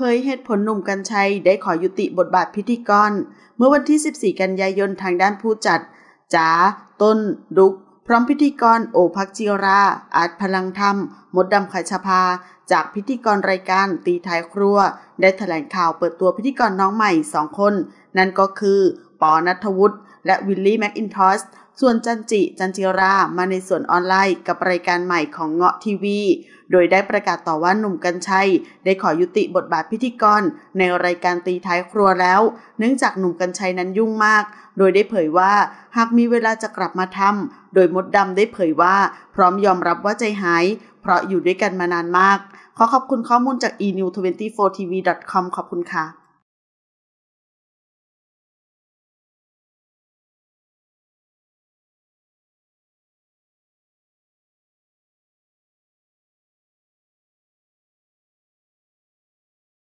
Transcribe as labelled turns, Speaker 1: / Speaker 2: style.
Speaker 1: เผยเหตุผลหนุ่มกัญชัย ได้ขอยุติบทบาทพิธีกร เมื่อวันที่ 14 กันยายนทางด้านผู้จัดจ๋าต้น ดุก พร้อมพิธีกรโอภักจิรา อาจพลังธรรม มดดำขชภา จากพิธีกรรายการตีไทยครัว ได้แถลงข่าวเปิดตัวพิธีกรน้องใหม่สองคน นั่นก็คือปอนัทวุฒิ และ วิลลี่ แม็กอินทอสส่วนจันจิจันจิรา มาในส่วนออนไลน์ กับรายการใหม่ของเงาะทีวี โดยได้ประกาศต่อว่าหนุ่มกัญชัยได้ขอยุติบทบาทพิธีกร ในรายการตีท้ายครัวแล้ว เนื่องจากหนุ่มกัญชัยนั้นยุ่งมาก โดยได้เผยว่าหากมีเวลาจะกลับมาทำโดยมดดำได้เผยว่า พร้อมยอมรับว่าใจหาย เพราะอยู่ด้วยกันมานานมากขอขอบคุณข้อมูลจาก e-new24tv.com
Speaker 2: ขอบคุณค่ะ